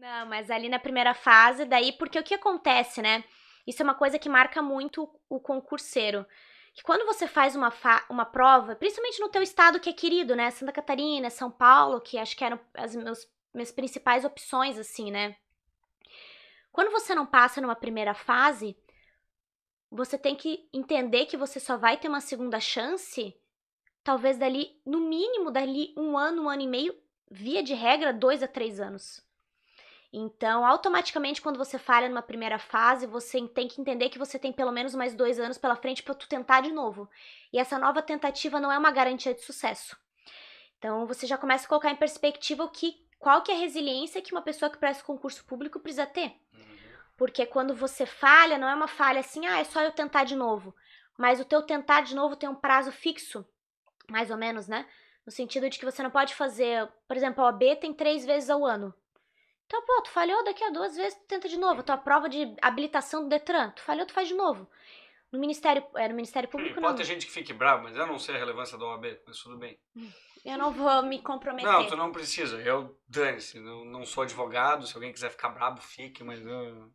Não, mas ali na primeira fase, daí, porque o que acontece, né? Isso é uma coisa que marca muito o concurseiro. Que quando você faz uma, fa uma prova, principalmente no teu estado que é querido, né? Santa Catarina, São Paulo, que acho que eram as meus, minhas principais opções, assim, né? Quando você não passa numa primeira fase, você tem que entender que você só vai ter uma segunda chance, talvez dali, no mínimo, dali um ano, um ano e meio, via de regra, dois a três anos. Então, automaticamente, quando você falha numa primeira fase, você tem que entender que você tem pelo menos mais dois anos pela frente para tu tentar de novo. E essa nova tentativa não é uma garantia de sucesso. Então, você já começa a colocar em perspectiva o que, qual que é a resiliência que uma pessoa que presta concurso público precisa ter. Uhum. Porque quando você falha, não é uma falha assim, ah, é só eu tentar de novo. Mas o teu tentar de novo tem um prazo fixo, mais ou menos, né? No sentido de que você não pode fazer, por exemplo, a OAB tem três vezes ao ano. Então, pô, tu falhou daqui a duas vezes, tu tenta de novo. A tua prova de habilitação do Detran, tu falhou, tu faz de novo. No Ministério, é, no Ministério hum, Público não. Pode ter gente que fique brava, mas eu não sei a relevância da OAB, mas tudo bem. Eu não vou me comprometer. Não, tu não precisa. Eu, dane-se, não, não sou advogado. Se alguém quiser ficar brabo, fique, mas eu...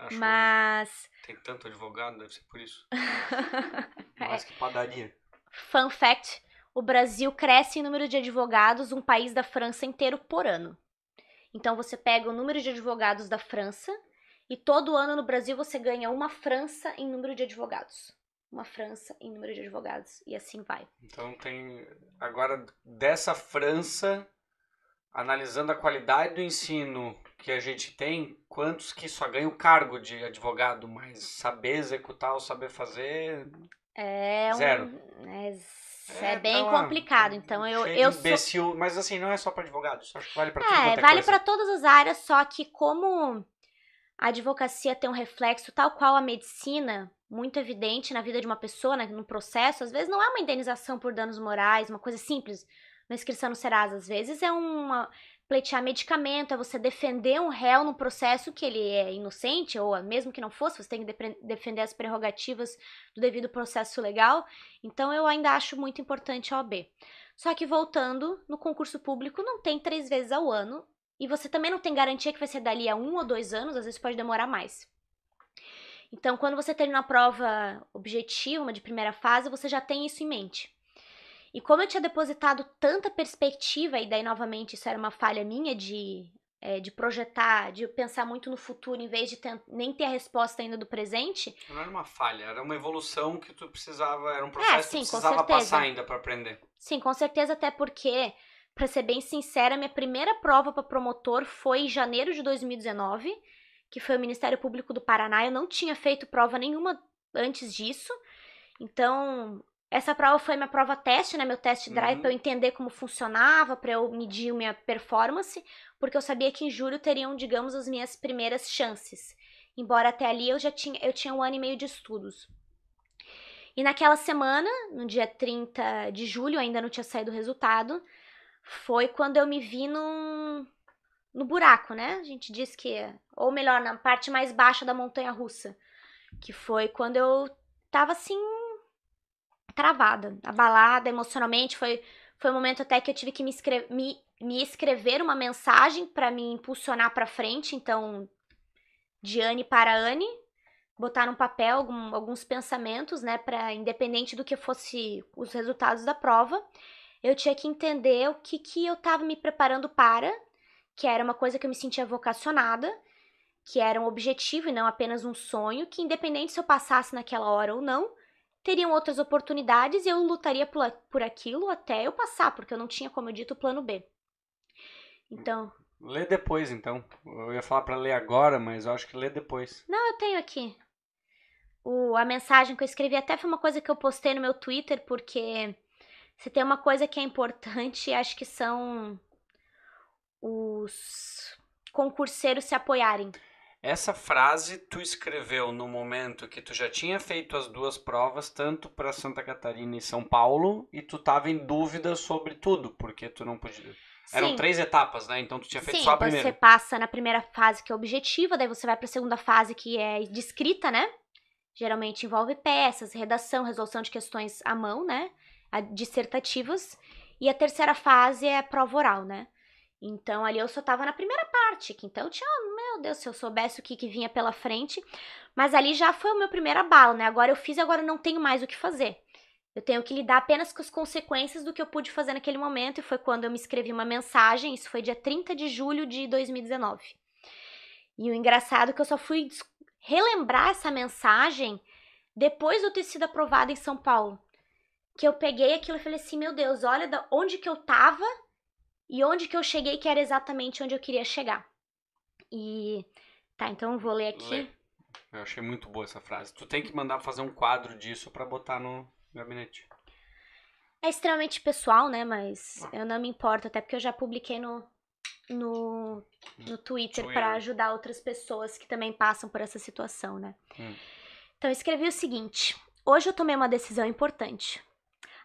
Acho mas... Tem tanto advogado, deve ser por isso. mas que padaria. Fun fact, o Brasil cresce em número de advogados, um país da França inteiro por ano. Então você pega o número de advogados da França e todo ano no Brasil você ganha uma França em número de advogados. Uma França em número de advogados e assim vai. Então tem agora dessa França analisando a qualidade do ensino que a gente tem, quantos que só ganham o cargo de advogado, mas saber executar ou saber fazer é um, Zero. É, é, é, bem ah, complicado. Então eu, eu sou... imbecil, mas assim, não é só para advogados. Acho que vale para tudo. É, é vale para todas as áreas, só que como a advocacia tem um reflexo tal qual a medicina, muito evidente na vida de uma pessoa, né, no processo, às vezes não é uma indenização por danos morais, uma coisa simples, uma inscrição no Serasa, às vezes é uma pleitear medicamento, é você defender um réu no processo que ele é inocente, ou mesmo que não fosse, você tem que defender as prerrogativas do devido processo legal. Então, eu ainda acho muito importante a OAB. Só que voltando, no concurso público não tem três vezes ao ano, e você também não tem garantia que vai ser dali a um ou dois anos, às vezes pode demorar mais. Então, quando você termina a prova objetiva, uma de primeira fase, você já tem isso em mente. E como eu tinha depositado tanta perspectiva, e daí novamente isso era uma falha minha de, é, de projetar, de pensar muito no futuro, em vez de ter, nem ter a resposta ainda do presente. Não era uma falha, era uma evolução que tu precisava, era um é, processo é, sim, que tu precisava passar ainda para aprender. Sim, com certeza, até porque, para ser bem sincera, minha primeira prova para promotor foi em janeiro de 2019, que foi o Ministério Público do Paraná. Eu não tinha feito prova nenhuma antes disso. Então, essa prova foi minha prova teste, né? Meu teste drive uhum. para eu entender como funcionava, para eu medir minha performance, porque eu sabia que em julho teriam, digamos, as minhas primeiras chances. Embora até ali eu já tinha, eu tinha um ano e meio de estudos. E naquela semana, no dia 30 de julho, ainda não tinha saído o resultado, foi quando eu me vi num, no buraco, né? A gente diz que, ou melhor, na parte mais baixa da montanha russa, que foi quando eu tava assim travada, abalada emocionalmente. Foi, foi um momento até que eu tive que me, escre me, me escrever uma mensagem para me impulsionar para frente. Então, de Anne para Anne, botar num papel algum, alguns pensamentos, né, para independente do que fosse os resultados da prova, eu tinha que entender o que que eu estava me preparando para, que era uma coisa que eu me sentia vocacionada, que era um objetivo e não apenas um sonho, que independente se eu passasse naquela hora ou não, teriam outras oportunidades e eu lutaria por, por aquilo até eu passar, porque eu não tinha, como eu dito, o plano B. Então. Lê depois, então. Eu ia falar para ler agora, mas eu acho que lê depois. Não, eu tenho aqui. O, a mensagem que eu escrevi até foi uma coisa que eu postei no meu Twitter, porque se tem uma coisa que é importante, acho que são os concurseiros se apoiarem. Essa frase tu escreveu no momento que tu já tinha feito as duas provas, tanto para Santa Catarina e São Paulo, e tu tava em dúvida sobre tudo, porque tu não podia. Sim. Eram três etapas, né? Então tu tinha feito Sim, só a então primeira. Você passa na primeira fase que é objetiva, daí você vai para a segunda fase que é de escrita, né? Geralmente envolve peças, redação, resolução de questões à mão, né? A dissertativas. E a terceira fase é a prova oral, né? Então ali eu só tava na primeira parte, que então tinha meu Deus, se eu soubesse o que, que vinha pela frente. Mas ali já foi o meu primeiro abalo, né? Agora eu fiz, agora eu não tenho mais o que fazer. Eu tenho que lidar apenas com as consequências do que eu pude fazer naquele momento, e foi quando eu me escrevi uma mensagem, isso foi dia 30 de julho de 2019. E o engraçado é que eu só fui relembrar essa mensagem depois de eu ter sido aprovada em São Paulo. Que eu peguei aquilo e falei assim, meu Deus, olha onde que eu tava e onde que eu cheguei, que era exatamente onde eu queria chegar. E tá, então eu vou ler aqui. Lê. Eu achei muito boa essa frase. Tu tem que mandar fazer um quadro disso para botar no gabinete. É extremamente pessoal, né? Mas ah. eu não me importo, até porque eu já publiquei no, no, hum. no Twitter, Twitter. para ajudar outras pessoas que também passam por essa situação, né? Hum. Então eu escrevi o seguinte: Hoje eu tomei uma decisão importante.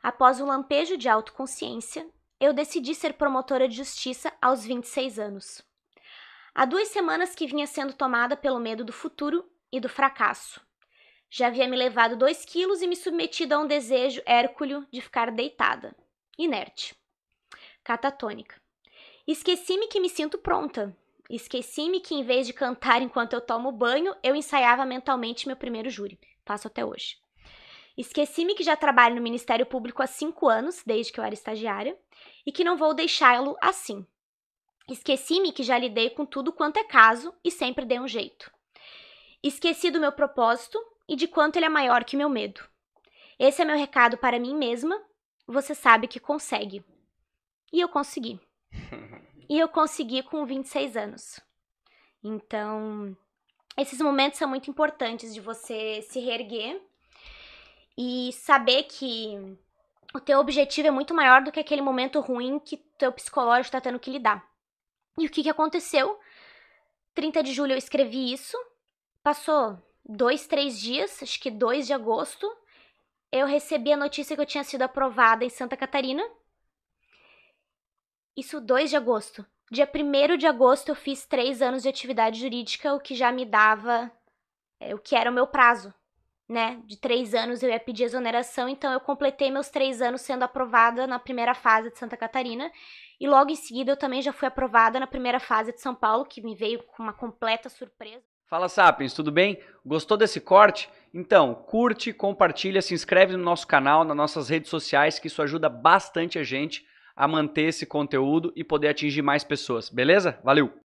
Após um lampejo de autoconsciência, eu decidi ser promotora de justiça aos 26 anos. Há duas semanas que vinha sendo tomada pelo medo do futuro e do fracasso. Já havia me levado dois quilos e me submetido a um desejo hércúleo de ficar deitada, inerte, catatônica. Esqueci-me que me sinto pronta. Esqueci-me que, em vez de cantar enquanto eu tomo banho, eu ensaiava mentalmente meu primeiro júri. Faço até hoje. Esqueci-me que já trabalho no Ministério Público há cinco anos, desde que eu era estagiária, e que não vou deixá-lo assim, Esqueci-me que já lidei com tudo quanto é caso e sempre dei um jeito. Esqueci do meu propósito e de quanto ele é maior que meu medo. Esse é meu recado para mim mesma. Você sabe que consegue. E eu consegui. E eu consegui com 26 anos. Então, esses momentos são muito importantes de você se reerguer e saber que o teu objetivo é muito maior do que aquele momento ruim que teu psicológico está tendo que lidar. E o que, que aconteceu? 30 de julho eu escrevi isso, passou dois, três dias, acho que 2 de agosto, eu recebi a notícia que eu tinha sido aprovada em Santa Catarina. Isso 2 de agosto. Dia 1 de agosto eu fiz três anos de atividade jurídica, o que já me dava é, o que era o meu prazo né, de três anos eu ia pedir exoneração, então eu completei meus três anos sendo aprovada na primeira fase de Santa Catarina. E logo em seguida eu também já fui aprovada na primeira fase de São Paulo, que me veio com uma completa surpresa. Fala Sapiens, tudo bem? Gostou desse corte? Então, curte, compartilha, se inscreve no nosso canal, nas nossas redes sociais, que isso ajuda bastante a gente a manter esse conteúdo e poder atingir mais pessoas, beleza? Valeu!